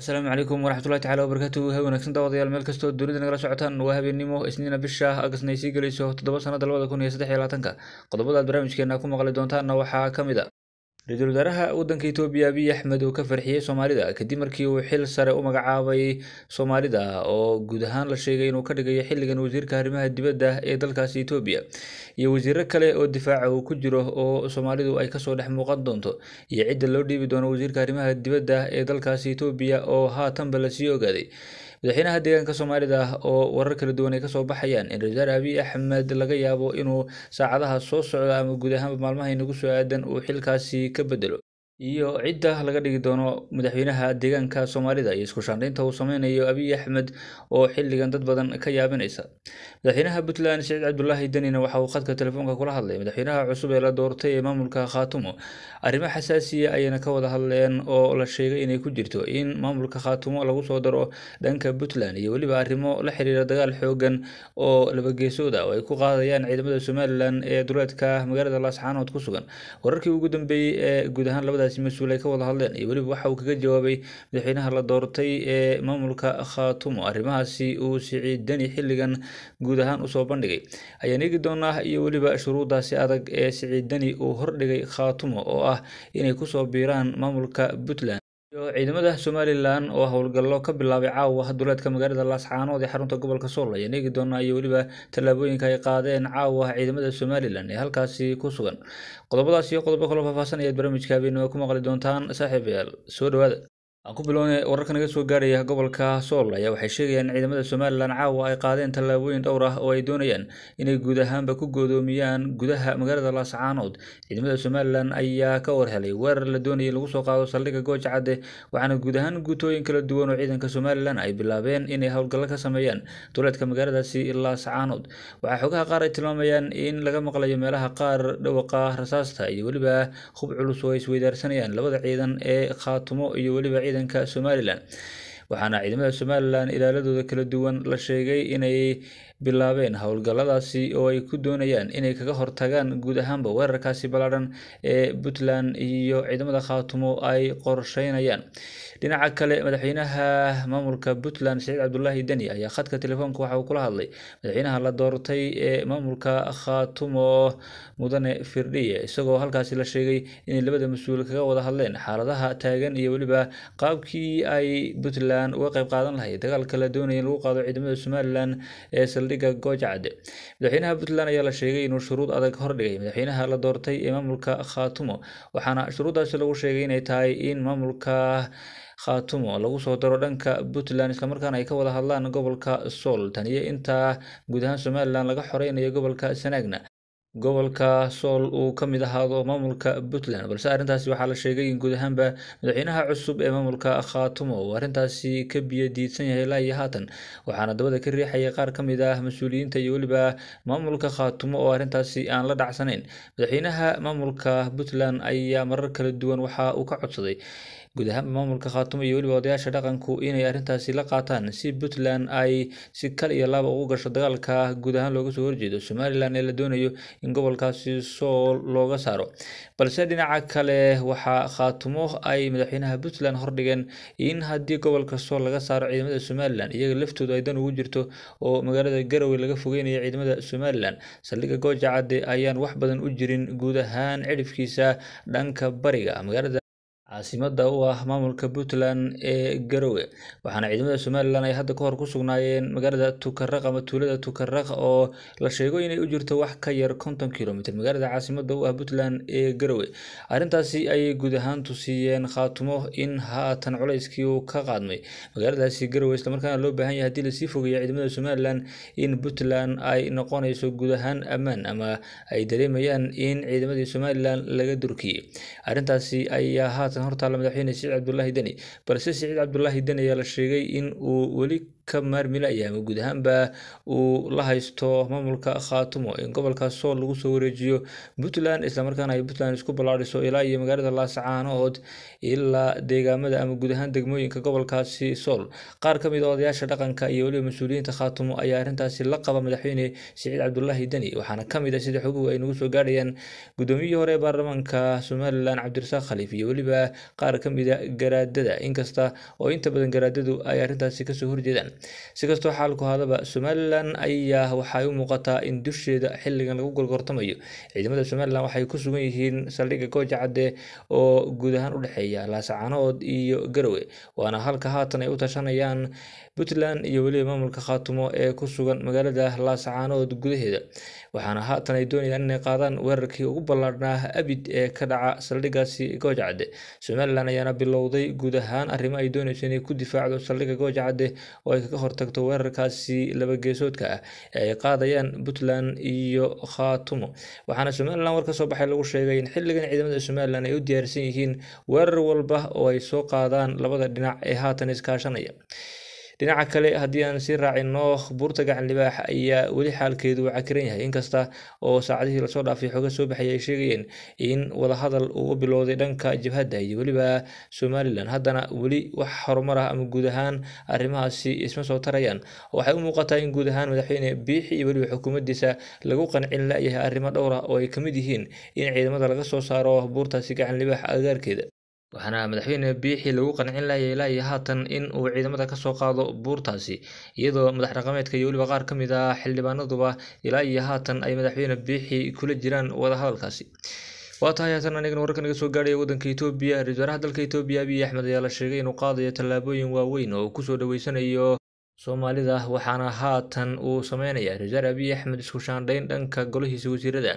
asalaamu calaykum waraxmatullahi tacala wabarakaatu ha wanaagsan daawadayaal meel kastoo dunida nagala socotaan waa habeennimo isniina bisha agasna sii gelayso toddoba sannada labada kun iyo saddex iyo labaatanka qodobadaad aad barnaamijkeena ku maqli doontaanna waxaa ka mid a ra-iisul wasaaraha waddanka etoobiya abiy axmed uu ka farxiyey soomaalida kadib markii uu xil sare u magacaabay soomaalida oo guud ahaan la sheegay inuu ka dhigayo xilligan wasiirka arrimaha dibadda ee dalkaasi etoobiya iyo wasiiro kale oo difaaca uu ku jiro oo soomaalidu ay kasoo dhex muuqan doonto iyo cidda loo dhiibi doono wasiirka arrimaha dibadda ee dalkaasi etoobiya oo haatanba lasii ogaaday madaxweynaha deegaanka soomaalida oo warar kala duwan ay kasoo baxayaan in rasaar abiy axmed laga yaabo inuu saacadaha soo socda ama guud ahaanba maalmaha inagu soo aadan uu xilkaasi ka bedelo iyo cidda laga dhigi doono madaxweynaha deegaanka soomaalida iyo isku shaandhaynta uu sameynayo abiy axmed oo xiligan dad badan ka yaabinaysa madaxweynaha puntland siciid cabdulaahi denina waxa uu khadka telefoonka kula hadlay madaxweynaha cusub ee la doortay ee maamulka khaatumo arrimo xasaasiya ayayna ka wada hadleen oo la sheegay inay ku jirto in maamulka khaatumo lagu soo daro dhanka puntland iyo weliba arrimo la xiriira dagaal xoogan oo labageesood ah oo ay ku qaadayaan ciidamada somalilan ee duleedka magaalada laascaanood ku sugan wararkii ugu dambeeyey ee guud ahaan labadaas arrintaasi mas-uul ay ka wada hadleen iyo weliba waxa uu kaga jawaabay madaxweynaha la doortay ee maamulka khaatumo arrimahaasi uu siciid xilligan guud ahaan usoo bandhigay ayaan eegi doonaa iyo weliba shuruuddaasi adag ee siciid uu hordhigay khaatumo oo ah inay kusoo biiraan maamulka puntland iyo ciidamada somalilan oo howlgallo ka bilaabay caawa duleedka magaalada laascaanood ee xarunta gobolka sool ayaan eegi doonaa iyo weliba tallaabooyinka ay qaadeen caawa ciidamada somalilan ee halkaasi ku sugan qodobadaas iyo qodobo kaloo faahfaahsan ayaad barnaamijka habeenimo ku maqli doontaan saaxiibayaal soo dhawaada aan ku bilownay wararka naga soo gaaraya gobolka sool ayaa waxay sheegayaan in ciidamada somalilan caawa ay qaadeen tallaabooyin dhowr ah oo ay doonayaan inay guud ahaanba ku godoomiyaan gudaha magaalada laascaanood ciidamada somalilan ayaa ka warhelay weerar la doonayay lagu soo qaado saldhigga goojacadde waxaana guud ahaan guutooyin kala duwan oo ciidanka somalilan ay bilaabeen inay howlgallo ka sameeyaan duleedka magaaladaasi laascaanood waxaa xogaha qaar ay tilmaamayaan in laga maqlayo meelaha qaar dhawaqa rasaasta iyo weliba hub culus oo ay isweydaarsanayaan labada ciidan ee khaatumo iyo weliba ciidanka somalilan waxaana ciidamada somalilan ilaaladooda kala duwan la sheegay inay bilaabeen howlgalladaasi e oo ay ku doonayaan inay kaga hortagaan guud ahaanba weerarkaasi ballaadhan ee puntland iyo ciidamada khaatumo ay qorsheynayaan dhinaca kale madaxweynaha maamulka puntland siciid cabdulaahi deni ayaa khadka telefoonka waxa uu kula hadlay madaxweynaha la doortay ee maamulka khaatumo mudane firdhiye isagoo halkaasi la sheegay inay labada mas-uul kaga wada hadleen xaaladaha taagan iyo weliba qaabkii ay puntland uga qayb qaadan lahayd dagaalka la doonaya in lagu qaado ciidamada somalilan ee saldhi xildhiga goojcade madaxweynaha puntland ayaa la sheegay inuu shuruud adag hordhigay madaxweynaha la doortay ee maamulka khaatumo waxaana shuruuddaasi lagu sheegay inay tahay in maamulka khaatumo lagu soo daro dhanka puntland islamarkaana ay ka wada hadlaan gobolka sool taniyo inta guud ahaan somalilan laga xoreynayo gobolka sanaagna gobolka sool uu ka mid ahaado maamulka puntland balse arrintaasi waxaa la sheegay in guud ahaanba madaxweynaha cusub ee maamulka khaatumo uu arrintaasi ka biyo diidsan yahay ilaa iyo haatan waxaana dabada ka riixaya qaar ka mid ah mas-uuliyiinta iyo weliba maamulka khaatumo oo arrintaasi aan la dhacsanayn madaxweynaha maamulka puntland ayaa marar kala duwan waxa uu ka codsaday guud ahaan maamulka khaatumo iyo weliba odayaasha dhaqanku inay arrintaasi la qaataan si puntland ay si kal iyo laba ugu gasho dagaalka guud ahaan looga soo horjeedo somalilan ee la doonayo in gobolkaasi soo looga saaro balse dhinaca kale waxaa khaatumo ay madaxweynaha puntland hordhigeen in haddii gobolka sool laga saaro ciidamada somalilan iyaga laftooda ay dan ugu jirto oo magaalada garowe laga fogeynayo ciidamada somalilan saldhiga goojacade ayaan wax badan u jirin guud ahaan cidhifkiisa dhanka bariga magaalada caasimada u ah maamulka puntland ee garowe waxaana ciidamada somaliland ay hadda kahor ku sugnaayeen magaalada tukaraq ama tuulada tukaraq oo la sheego inay u jirto wax ka yar konton kilomitr magaalada caasimada u ah puntland ee garowe arrintaasi ayay guud ahaan tusiiyeen khaatumo in haatan culayskii uu ka qaadmay magaaladaasi garowe islamarkaana loo baahan yahay haddii lasii fogeeya ciidamada somalilan in puntland ay noqonayso guud ahaan ammaan ama ay dareemayaan in ciidamadii somalilan laga durkiyey arrintaasi ayaa haatan hortaalla madaxweyne siciid cabdulaahi deni balse siciid cabdulaahi deni ayaa la sheegay in uu weli ka maarmilayama guud ahaanba uu la haysto maamulka khaatumo in gobolka sool lagu soo wareejiyo puntland islamarkaana ay puntland isku ballaadhiso ilaa iyo magaalada laascaanood ilaa deegaamada ama guud ahaan degmooyinka gobolkaasi sool qaar ka mid ah odayaasha dhaqanka iyo weliba mas-uuliyiinta khaatumo ayaa arrintaasi la qaba madaxweyne siciid cabdulaahi deni waxaana ka mid ah sida xoguhu ay nagu soo gaadhayaan guddoomiyihii hore ee baarlamaanka somalilan cabdirasaaq khaliif iyo weliba qaar ka mid ah garaadada inkasta oo inta badan garaadadu ay arrintaasi kasoo horjeedaan si kastoo xaalku hadaba somalilan ayaa waxay u muuqataa in dusheeda xiligan lagu gorgortamayo ciidamada somalilan waxay ku sugan yihiin saldhigga gooja oo guud ahaan u dhexeeya laascaanood iyo garowe waana halka haatan ay u tashanayaan puntland iyo weliba maamulka khaatumo ee ku sugan magaalada laascaanood gudaheeda waxaana haatan ay doonayaan inay qaadaan weerarkii ugu ballaarhnaa abid ee ka dhaca saldhiggaasi gooja cadde somalilan ayaana bilowday guud ahaan arrimo ay doonayso inay ku difaacdo saldhigga gooja oo ay marka ka hortagto weerarkaasi laba geesoodka ah ee ay qaadayaan puntland iyo khaatumo waxaana somalilan war ka soo baxay lagu sheegay in xilligan ciidamada somaliland ay u diyaarsan yihiin weerar walba oo ay soo qaadaan labada dhinac ee haatan iskaashanaya dhinaca kale haddii aan sii raacino buurta gacan libaax ayaa weli xaalkeedu cakiran yahay inkasta oo saacadihii lasoo dhaafay xooga soo baxaya ay sheegayeen in wadahadal uu bilowday dhanka jabhadda iyo weliba somalilan haddana weli wax horumar ah ama guud ahaan arrimahaasi isma soo tarayaan waxay u muuqataa in guud ahaan madaxweyne biixi iyo weliba xukuumaddiisa lagu qancin la-yahay arrimo dhowra ah oo ay ka mid yihiin in ciidamada laga soo saaro buurtaasi gacan libaax agagaarkeeda waxaana madaxweyne biixi lagu qancin laaya ilaa iyo haatan in uu ciidamada kasoo qaado buurtaasi iyadoo madax dhaqameedka iyo weliba qaar ka mid ah xildhibaanaduba ilaa iyo haatan ay madaxweyne biixi kula jiraan wadahadalkaasi waa tahay haatan anigana wararka naga soo gaadhaya waddanka etoobiya ra-isul wasaaraha dalka etoobiya abiy axmed ayaa la sheegay inuu qaadayo tallaabooyin waaweyn oo uu kusoo dhaweysanayo soomaalida ah, waxaana haatan uu sameynaya resaar abiy axmed isku shaandhayn dhanka golihiisa wasiirada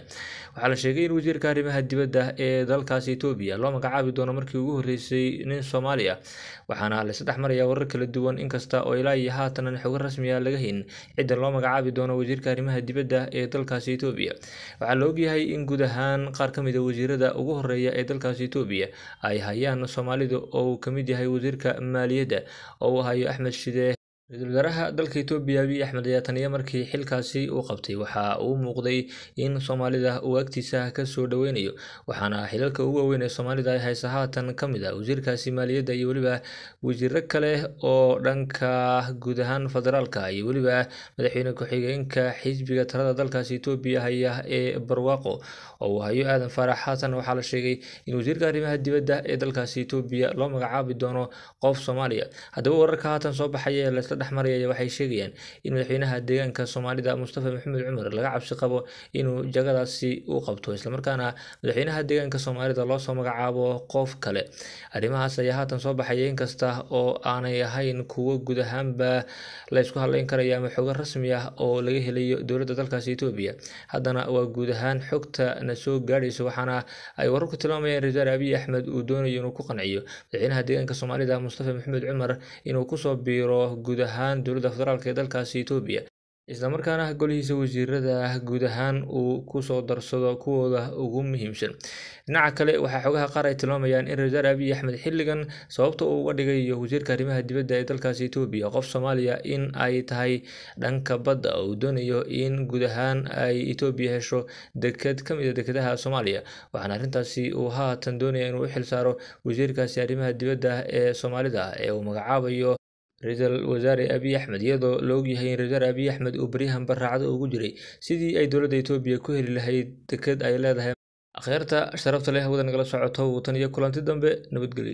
waxaa la sheegay in wasiirka arrimaha dibadda ah ee dalkaasi etoobiya loo magacaabi doono markii ugu horreysay nin soomaaliya waxaana la isdhex maraya warar kala duwan inkasta oo ilaa iyo haatanan xogo rasmiya laga hayn ciddan loo magacaabi doono wasiirka arrimaha dibadda ah ee dalkaasi etoobiya waxaa la ogyahay in guud ahaan qaar ka mid a wasiirada ugu horreeya ee dalkaasi etoobiya ay hayaan soomaalida uu ka mid yahay wasiirka maaliyadda oo u ahayo axmed shide ra-iisul wasaaraha dalka etoobiya abiy axmed ayaa taniya markii xilkaasi uu qabtay waxa uu muuqday in soomaalida uu agtiisa ka soo dhoweynayo waxaana xilalka ugu waaweyn ee soomaalida ay haysa haatan ka mid a ah wasiirkaasi maaliyadda iyo weliba wasiiro kale oo dhanka guud ahaan federaalka iyo weliba madaxweyne ku-xigeenka xisbiga talada dalkaasi etoobiya haya ee barwaaqo oo uu hayo aadan faarax haatan waxaa la sheegay in wasiirka arrimaha dibadda ee dalkaasi etoobiya loo magacaabi doono qof soomaaliya haddaba wararka haatan soo baxaya dhibaato dhex maraya waxay sheegayaan in madaxweynaha deegaanka soomaalida mustafa maxamed cumar laga cabsi qabo inuu jagadaasi u qabto islamarkaana madaxweynaha deegaanka soomaalida loosoo magacaabo qof kale arrimahaas ayaa haatan soo baxaya inkasta oo aanay ahayn kuwo guud ahaanba la isku hadlayn karaya ama xoogo rasmi ah oo laga helayo dowladda dalkaasi etoobiya haddana waa guud ahaan xogta na soo gaadhayso waxaana ay wararku tilmaamayeen ra-iisul abiy axmed uu doonayo inuu ku qanciyo madaxweynaha deegaanka soomaalida mustafa maxamed cumar inuu kusoo biiro guud ahaan dowladda federaalk ee dalkaasi etoobiya islamarkaana ah golihiisa wasiirada ah guud ahaan uu ku soo darsado kuwooda ugu muhiimsan dhinaca kale waxaa xoogaha qaar ay tilmaamayaan in reer abiy axmed xilligan sababta uu uga dhigayo wasiirka arrimaha dibadda ee dalkaasi etoobiya qof soomaaliya in ay tahay dhanka badda uu doonayo in guud ahaan ay etoobiya hesho deked ka mid a ah dekedaha soomaaliya waxaana arrintaasi uu haatan doonaya inuu u xilsaaro wasiirkaasi arrimaha dibadda ah ee soomaalida ah ee uu magacaabayo ra-iisul wasaare abiy axmed iyadoo la ogyahay in ra-isul abiy axmed uu baryahan barraacada ugu jiray sidii ay dowladda etoobiya ku heli lahayd deked ay leedahay akhyaarta sharafta leh wadan nagala socoto wuu tan iyo kulanti dambe nabadgelyo